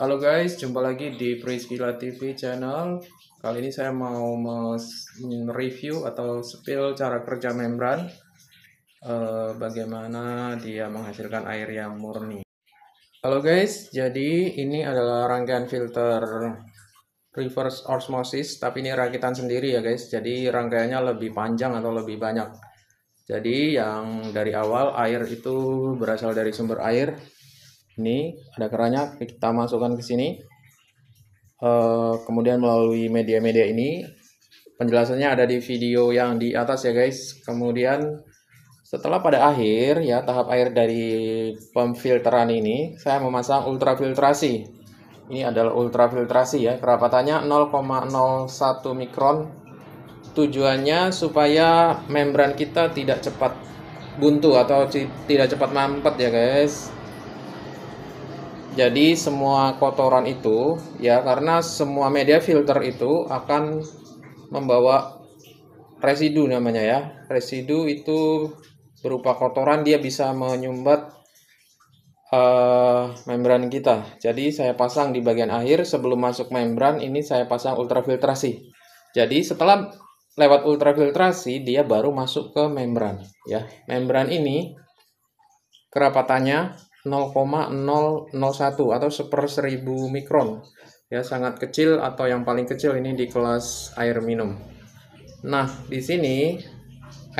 Halo guys, jumpa lagi di Priscila TV channel. Kali ini saya mau mereview atau spill cara kerja membran. Eh, bagaimana dia menghasilkan air yang murni. Halo guys, jadi ini adalah rangkaian filter reverse osmosis, tapi ini rakitan sendiri ya guys. Jadi rangkaiannya lebih panjang atau lebih banyak. Jadi yang dari awal air itu berasal dari sumber air, ini ada keranya kita masukkan ke sini e, kemudian melalui media-media ini penjelasannya ada di video yang di atas ya guys kemudian setelah pada akhir ya tahap air dari pemfilteran ini saya memasang ultrafiltrasi. Ini adalah ultrafiltrasi ya, kerapatannya 0,01 mikron. Tujuannya supaya membran kita tidak cepat buntu atau tidak cepat mampet ya guys. Jadi semua kotoran itu ya karena semua media filter itu akan membawa residu namanya ya. Residu itu berupa kotoran dia bisa menyumbat uh, membran kita. Jadi saya pasang di bagian akhir sebelum masuk membran ini saya pasang ultrafiltrasi. Jadi setelah lewat ultrafiltrasi dia baru masuk ke membran ya. Membran ini kerapatannya 0,001 atau seper seribu mikron ya sangat kecil atau yang paling kecil ini di kelas air minum nah di sini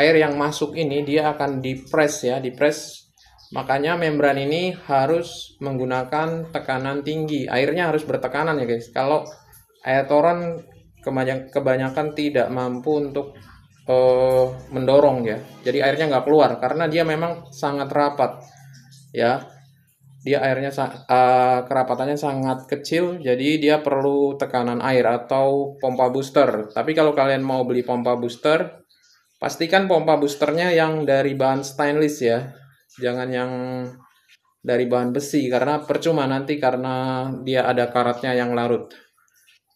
air yang masuk ini dia akan dipres ya dipres makanya membran ini harus menggunakan tekanan tinggi airnya harus bertekanan ya guys kalau air toran kebanyakan tidak mampu untuk uh, mendorong ya jadi airnya nggak keluar karena dia memang sangat rapat ya dia airnya uh, kerapatannya sangat kecil jadi dia perlu tekanan air atau pompa booster tapi kalau kalian mau beli pompa booster pastikan pompa boosternya yang dari bahan stainless ya jangan yang dari bahan besi karena percuma nanti karena dia ada karatnya yang larut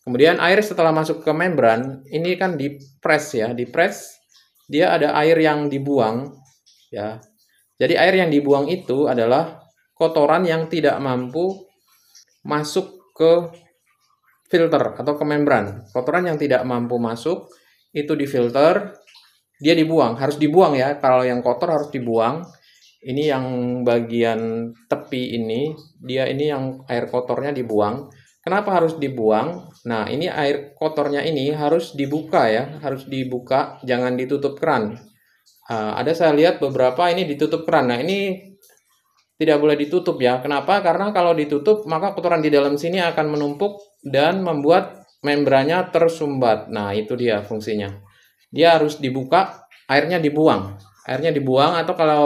kemudian air setelah masuk ke membran ini kan di press ya di press dia ada air yang dibuang ya jadi air yang dibuang itu adalah kotoran yang tidak mampu masuk ke filter atau ke membran. Kotoran yang tidak mampu masuk itu difilter, dia dibuang, harus dibuang ya. Kalau yang kotor harus dibuang. Ini yang bagian tepi ini, dia ini yang air kotornya dibuang. Kenapa harus dibuang? Nah, ini air kotornya ini harus dibuka ya, harus dibuka, jangan ditutup keran. Nah, ada saya lihat beberapa ini ditutup keran. Nah ini tidak boleh ditutup ya. Kenapa? Karena kalau ditutup maka kotoran di dalam sini akan menumpuk dan membuat membrannya tersumbat. Nah itu dia fungsinya. Dia harus dibuka, airnya dibuang. Airnya dibuang atau kalau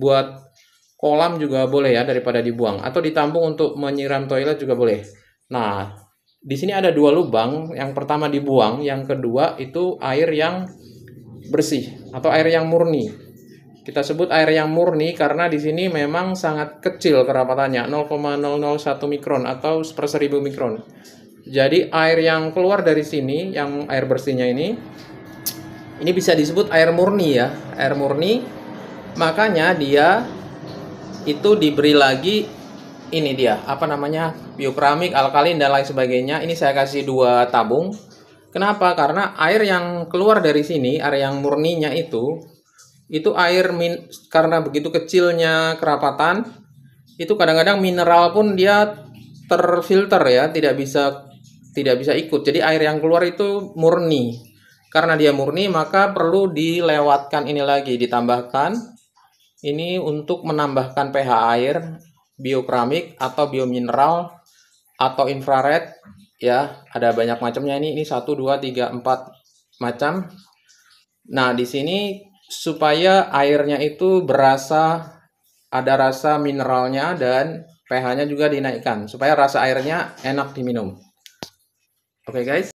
buat kolam juga boleh ya daripada dibuang. Atau ditampung untuk menyiram toilet juga boleh. Nah di sini ada dua lubang. Yang pertama dibuang, yang kedua itu air yang bersih atau air yang murni. Kita sebut air yang murni karena di sini memang sangat kecil kerapatannya, 0,001 mikron atau per seribu mikron. Jadi air yang keluar dari sini, yang air bersihnya ini, ini bisa disebut air murni ya, air murni. Makanya dia itu diberi lagi ini dia, apa namanya, biokramik, alkalin dan lain sebagainya. Ini saya kasih dua tabung Kenapa? Karena air yang keluar dari sini, air yang murninya itu, itu air min karena begitu kecilnya kerapatan, itu kadang-kadang mineral pun dia terfilter ya, tidak bisa tidak bisa ikut. Jadi air yang keluar itu murni. Karena dia murni, maka perlu dilewatkan ini lagi, ditambahkan ini untuk menambahkan pH air, biokramik atau biomineral atau infrared ya ada banyak macamnya ini ini satu dua tiga empat macam nah di sini supaya airnya itu berasa ada rasa mineralnya dan pH-nya juga dinaikkan supaya rasa airnya enak diminum oke okay, guys